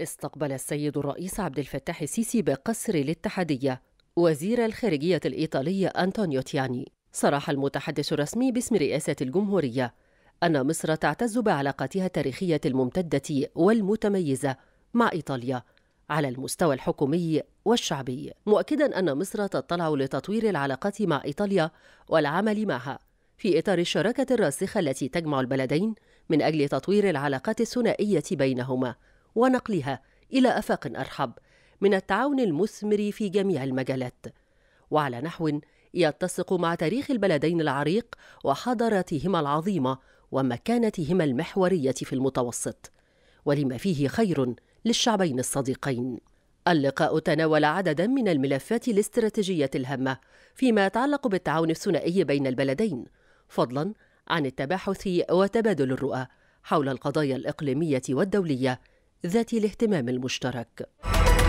استقبل السيد الرئيس عبد الفتاح السيسي بقصر الاتحادية وزير الخارجية الإيطالي أنطونيو تياني صرح المتحدث الرسمي باسم رئاسة الجمهورية أن مصر تعتز بعلاقاتها التاريخية الممتدة والمتميزة مع إيطاليا على المستوى الحكومي والشعبي مؤكدا أن مصر تطلع لتطوير العلاقات مع إيطاليا والعمل معها في إطار الشراكة الراسخة التي تجمع البلدين من أجل تطوير العلاقات الثنائية بينهما ونقلها إلى آفاق أرحب من التعاون المثمر في جميع المجالات وعلى نحو يتسق مع تاريخ البلدين العريق وحضاراتهما العظيمة ومكانتهما المحورية في المتوسط ولما فيه خير للشعبين الصديقين اللقاء تناول عددا من الملفات الاستراتيجية الهامة فيما يتعلق بالتعاون الثنائي بين البلدين فضلا عن التباحث وتبادل الرؤى حول القضايا الإقليمية والدولية ذات الاهتمام المشترك